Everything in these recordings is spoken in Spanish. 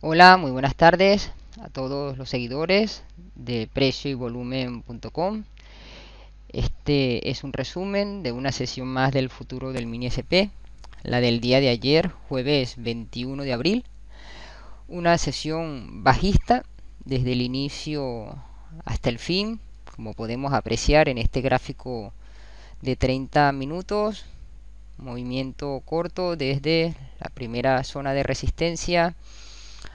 Hola, muy buenas tardes a todos los seguidores de precioyvolumen.com. Este es un resumen de una sesión más del futuro del mini SP, la del día de ayer, jueves 21 de abril. Una sesión bajista desde el inicio hasta el fin, como podemos apreciar en este gráfico de 30 minutos, movimiento corto desde la primera zona de resistencia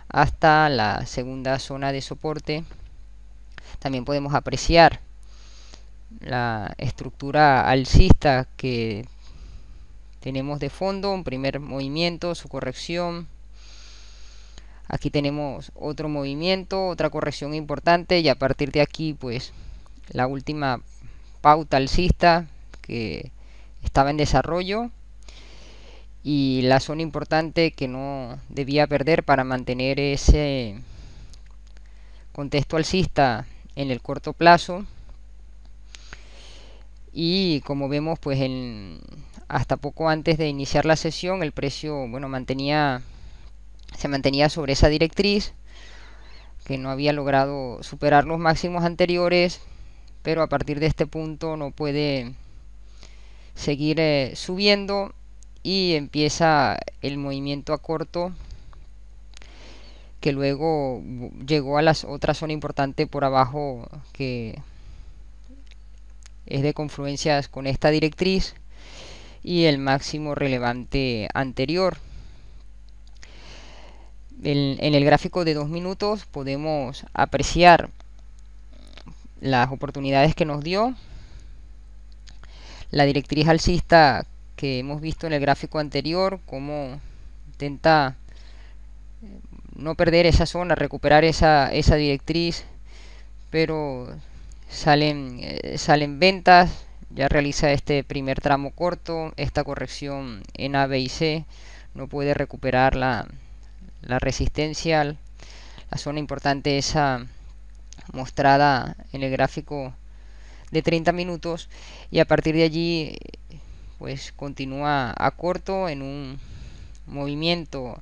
hasta la segunda zona de soporte. También podemos apreciar la estructura alcista que tenemos de fondo, un primer movimiento, su corrección. Aquí tenemos otro movimiento, otra corrección importante y a partir de aquí pues la última pauta alcista que estaba en desarrollo y la zona importante que no debía perder para mantener ese contexto alcista en el corto plazo y como vemos pues en, hasta poco antes de iniciar la sesión el precio bueno mantenía se mantenía sobre esa directriz que no había logrado superar los máximos anteriores pero a partir de este punto no puede seguir eh, subiendo y empieza el movimiento a corto que luego llegó a las otras zona importante por abajo que es de confluencias con esta directriz y el máximo relevante anterior. En, en el gráfico de dos minutos podemos apreciar las oportunidades que nos dio la directriz alcista que hemos visto en el gráfico anterior, cómo intenta eh, no perder esa zona, recuperar esa, esa directriz, pero salen, eh, salen ventas, ya realiza este primer tramo corto, esta corrección en A, B y C, no puede recuperar la, la resistencia, la zona importante esa mostrada en el gráfico de 30 minutos y a partir de allí pues continúa a corto en un movimiento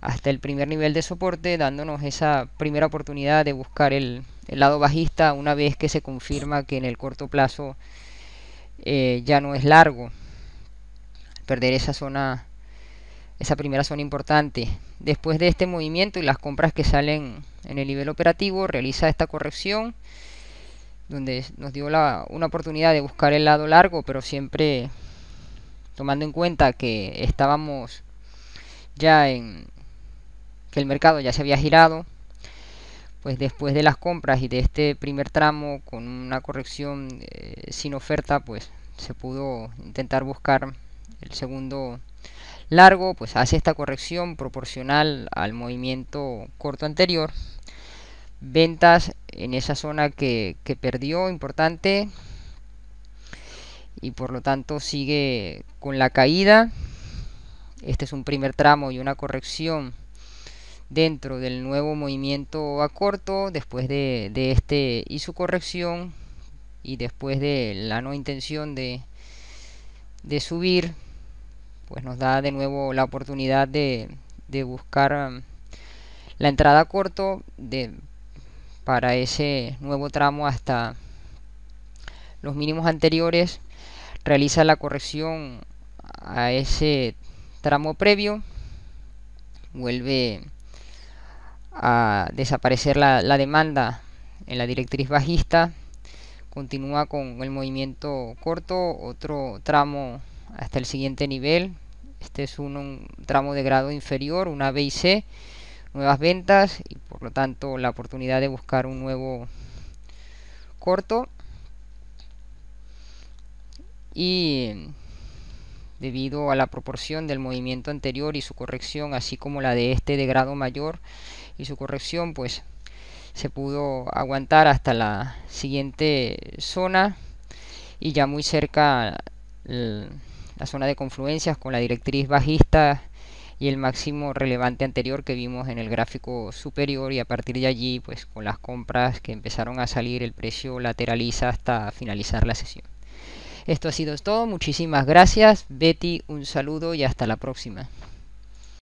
hasta el primer nivel de soporte, dándonos esa primera oportunidad de buscar el, lado bajista una vez que se confirma que en el corto plazo eh, ya no es largo. Perder esa zona, esa primera zona importante. Después de este movimiento y las compras que salen en el nivel operativo, realiza esta corrección donde nos dio una oportunidad de buscar el lado largo, pero siempre tomando en cuenta que estábamos ya en que el mercado ya se había girado, pues después de las compras y de este primer tramo con una corrección eh, sin oferta, pues se pudo intentar buscar el segundo largo, pues hace esta corrección proporcional al movimiento corto anterior. Ventas en esa zona que perdió importante, y por lo tanto sigue con la caída. Este es un primer tramo y una corrección dentro del nuevo movimiento a corto después de, este y su corrección y después de la no intención de, subir pues nos da de nuevo la oportunidad de, buscar um, la entrada a corto para ese nuevo tramo hasta los mínimos anteriores realiza la corrección a ese tramo previo vuelve a desaparecer la, la demanda en la directriz bajista continúa con el movimiento corto otro tramo hasta el siguiente nivel este es un, tramo de grado inferior una B y C nuevas ventas y por lo tanto la oportunidad de buscar un nuevo corto y debido a la proporción del movimiento anterior y su corrección, así como la de este de grado mayor y su corrección, pues se pudo aguantar hasta la siguiente zona y ya muy cerca la zona de confluencias con la directriz bajista y el máximo relevante anterior que vimos en el gráfico superior y a partir de allí pues con las compras que empezaron a salir el precio lateraliza hasta finalizar la sesión. Esto ha sido todo. Muchísimas gracias. Betty, un saludo y hasta la próxima.